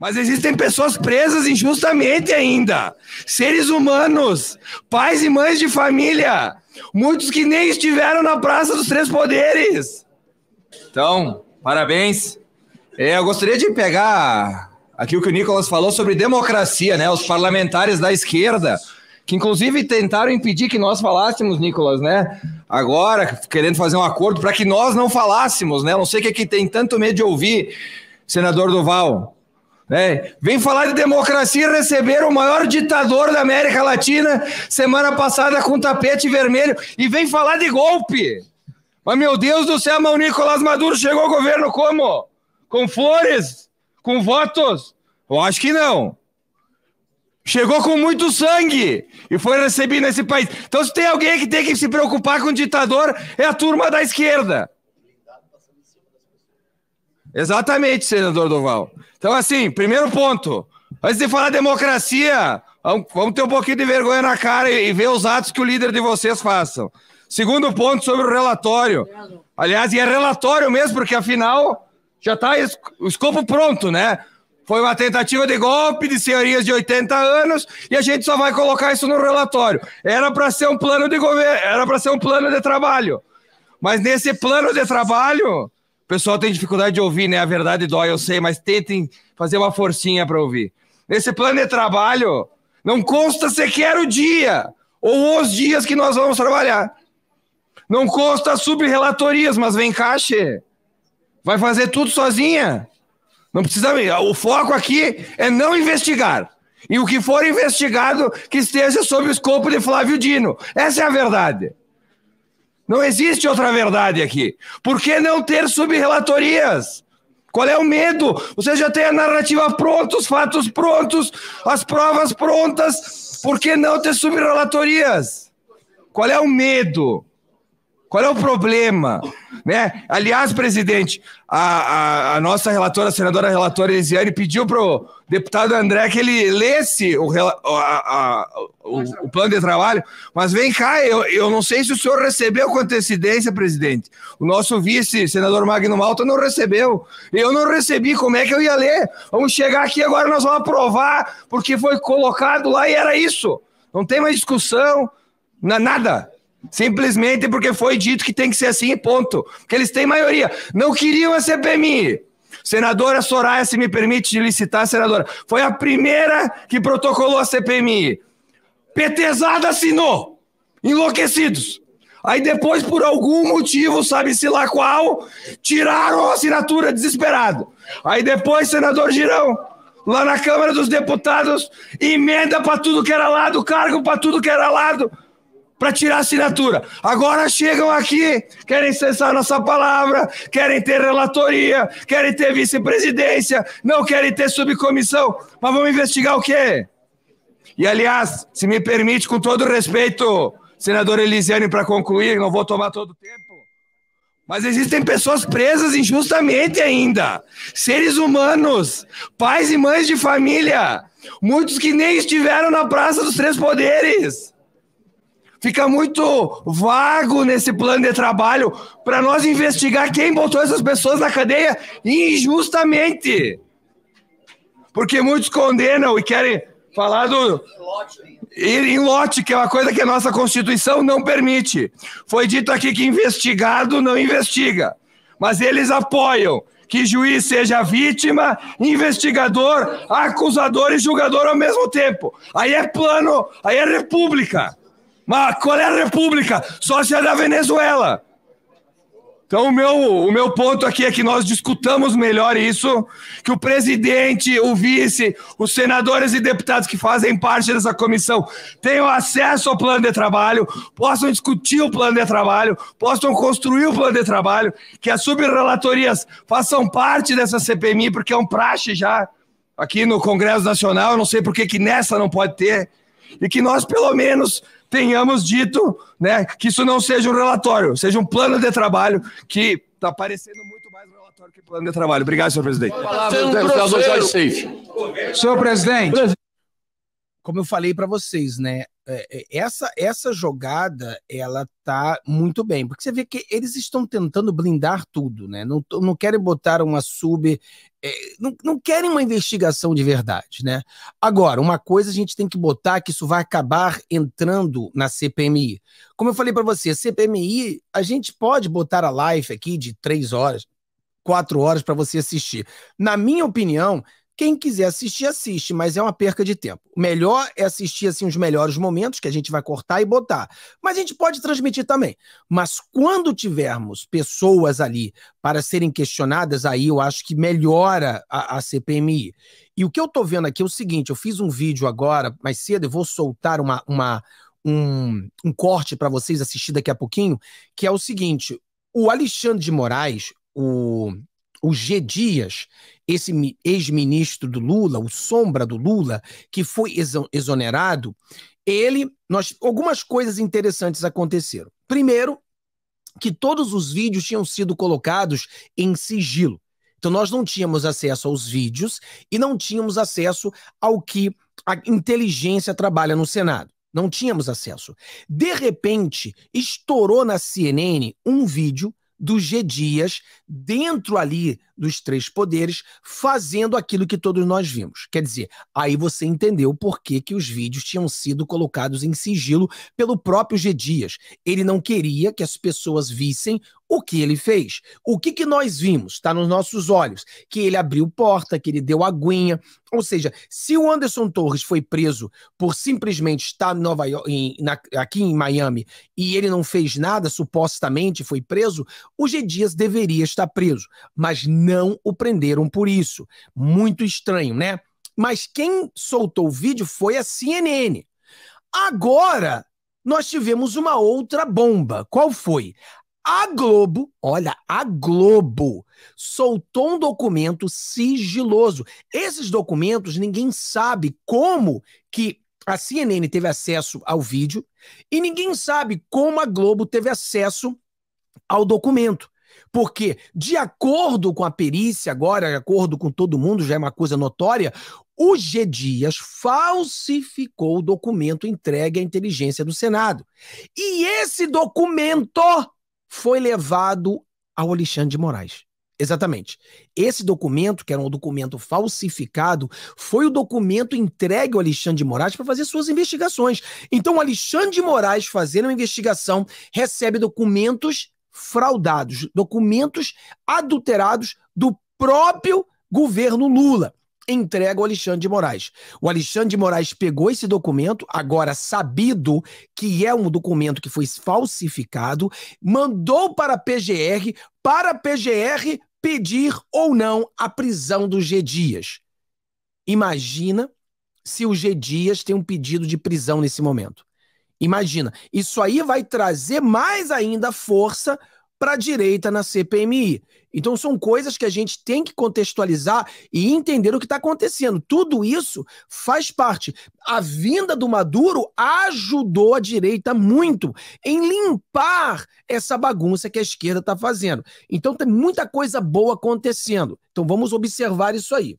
Mas existem pessoas presas injustamente ainda. Seres humanos, pais e mães de família, muitos que nem estiveram na Praça dos Três Poderes. Então, parabéns. É, eu gostaria de pegar aqui o que o Nicolas falou sobre democracia, né? Os parlamentares da esquerda, que inclusive tentaram impedir que nós falássemos, Nicolas, né? Agora, querendo fazer um acordo para que nós não falássemos, né? Não sei o que, é que tem tanto medo de ouvir, senador Duval. Né? vem falar de democracia e receber o maior ditador da América Latina semana passada com tapete vermelho e vem falar de golpe. Mas meu Deus do céu, mas o Nicolás Maduro chegou ao governo como? Com flores? Com votos? Eu acho que não. Chegou com muito sangue e foi recebido nesse país. Então, se tem alguém que tem que se preocupar com o ditador, é a turma da esquerda. Exatamente, senador Doval. Então, assim, primeiro ponto. Antes de falar democracia, vamos ter um pouquinho de vergonha na cara e ver os atos que o líder de vocês façam. Segundo ponto sobre o relatório. Aliás, e é relatório mesmo, porque afinal já está o escopo pronto, né? Foi uma tentativa de golpe de senhorias de 80 anos e a gente só vai colocar isso no relatório. Era para ser um plano de governo, era para ser um plano de trabalho. Mas nesse plano de trabalho, pessoal tem dificuldade de ouvir, né? A verdade dói, eu sei, mas tentem fazer uma forcinha para ouvir. Nesse plano de trabalho, não consta sequer o dia ou os dias que nós vamos trabalhar. Não consta subrelatorias, mas vem caixa. Vai fazer tudo sozinha. Não precisa. O foco aqui é não investigar. E o que for investigado que esteja sob o escopo de Flávio Dino. Essa é a verdade. Não existe outra verdade aqui. Por que não ter subrelatorias? Qual é o medo? Você já tem a narrativa pronta, os fatos prontos, as provas prontas. Por que não ter subrelatorias? Qual é o medo? Qual é o problema? né? Aliás, presidente, a, a, a, nossa relatora, a senadora relatora Elisiane, pediu para o deputado André que ele lesse o, a, o, o, plano de trabalho. Mas vem cá, eu, eu não sei se o senhor recebeu com antecedência, presidente. O nosso vice, senador Magno Malta, não recebeu. Eu não recebi, como é que eu ia ler? Vamos chegar aqui agora, nós vamos aprovar, porque foi colocado lá e era isso. Não tem mais discussão, nada. Simplesmente porque foi dito que tem que ser assim, ponto. Porque eles têm maioria. Não queriam a CPMI. Senadora Soraya, se me permite licitar, senadora, foi a primeira que protocolou a CPMI. PTzada assinou, enlouquecidos. Aí depois, por algum motivo, sabe-se lá qual, tiraram a assinatura, desesperado. Aí depois, senador Girão, lá na Câmara dos Deputados, emenda para tudo que era lado, cargo para tudo que era lado para tirar assinatura. Agora chegam aqui, querem cessar nossa palavra, querem ter relatoria, querem ter vice-presidência, não querem ter subcomissão, mas vamos investigar o quê? E aliás, se me permite, com todo respeito, senador Elisiane, para concluir, não vou tomar todo o tempo. Mas existem pessoas presas injustamente ainda. Seres humanos, pais e mães de família, muitos que nem estiveram na Praça dos Três Poderes fica muito vago nesse plano de trabalho para nós investigar quem botou essas pessoas na cadeia injustamente. Porque muitos condenam e querem falar do. Ir em lote, que é uma coisa que a nossa Constituição não permite. Foi dito aqui que investigado não investiga, mas eles apoiam que juiz seja vítima, investigador, acusador e julgador ao mesmo tempo. Aí é plano, aí é república. Mas qual é a república? Só se é da Venezuela. Então, o meu, o meu ponto aqui é que nós discutamos melhor isso, que o presidente, o vice, os senadores e deputados que fazem parte dessa comissão tenham acesso ao plano de trabalho, possam discutir o plano de trabalho, possam construir o plano de trabalho, que as subrelatorias façam parte dessa CPMI, porque é um praxe já aqui no Congresso Nacional, eu não sei por que, que nessa não pode ter, e que nós, pelo menos, tenhamos dito né, que isso não seja um relatório, seja um plano de trabalho que está parecendo muito mais relatório que plano de trabalho. Obrigado, senhor presidente. Palavra, é Senhor presidente como eu falei para vocês, né? É, é, essa, essa jogada ela tá muito bem, porque você vê que eles estão tentando blindar tudo, né? Não, não querem botar uma sub, é, não, não querem uma investigação de verdade, né? Agora, uma coisa a gente tem que botar que isso vai acabar entrando na CPMI. Como eu falei para você, CPMI a gente pode botar a live aqui de três horas, quatro horas para você assistir. Na minha opinião, quem quiser assistir, assiste, mas é uma perca de tempo. O melhor é assistir assim os melhores momentos que a gente vai cortar e botar. Mas a gente pode transmitir também. Mas quando tivermos pessoas ali para serem questionadas, aí eu acho que melhora a, a CPMI. E o que eu estou vendo aqui é o seguinte: eu fiz um vídeo agora, mais cedo, eu vou soltar uma, uma um, um corte para vocês assistir daqui a pouquinho, que é o seguinte: o Alexandre de Moraes, o o G. Dias, esse ex-ministro do Lula, o sombra do Lula, que foi exonerado, ele, nós, algumas coisas interessantes aconteceram. Primeiro, que todos os vídeos tinham sido colocados em sigilo. Então nós não tínhamos acesso aos vídeos e não tínhamos acesso ao que a inteligência trabalha no Senado. Não tínhamos acesso. De repente, estourou na CNN um vídeo do G. Dias, dentro ali dos três poderes, fazendo aquilo que todos nós vimos. Quer dizer, aí você entendeu por que, que os vídeos tinham sido colocados em sigilo pelo próprio G. Dias. Ele não queria que as pessoas vissem o que ele fez? O que, que nós vimos? Está nos nossos olhos. Que ele abriu porta, que ele deu aguinha. Ou seja, se o Anderson Torres foi preso por simplesmente estar Nova York, em, na, aqui em Miami e ele não fez nada, supostamente foi preso, o G. Dias deveria estar preso. Mas não o prenderam por isso. Muito estranho, né? Mas quem soltou o vídeo foi a CNN. Agora, nós tivemos uma outra bomba. Qual foi? A Globo, olha, a Globo soltou um documento sigiloso. Esses documentos ninguém sabe como que a CNN teve acesso ao vídeo e ninguém sabe como a Globo teve acesso ao documento. Porque, de acordo com a perícia, agora, de acordo com todo mundo, já é uma coisa notória, o G. Dias falsificou o documento entregue à inteligência do Senado. E esse documento foi levado ao Alexandre de Moraes. Exatamente. Esse documento, que era um documento falsificado, foi o documento entregue ao Alexandre de Moraes para fazer suas investigações. Então, o Alexandre de Moraes, fazendo uma investigação, recebe documentos fraudados, documentos adulterados do próprio governo Lula entrega o Alexandre de Moraes. O Alexandre de Moraes pegou esse documento, agora sabido que é um documento que foi falsificado, mandou para a PGR, para a PGR pedir ou não a prisão do G. Dias. Imagina se o G. Dias tem um pedido de prisão nesse momento. Imagina. Isso aí vai trazer mais ainda força para a direita na CPMI. Então são coisas que a gente tem que contextualizar e entender o que está acontecendo. Tudo isso faz parte. A vinda do Maduro ajudou a direita muito em limpar essa bagunça que a esquerda está fazendo. Então tem muita coisa boa acontecendo. Então vamos observar isso aí.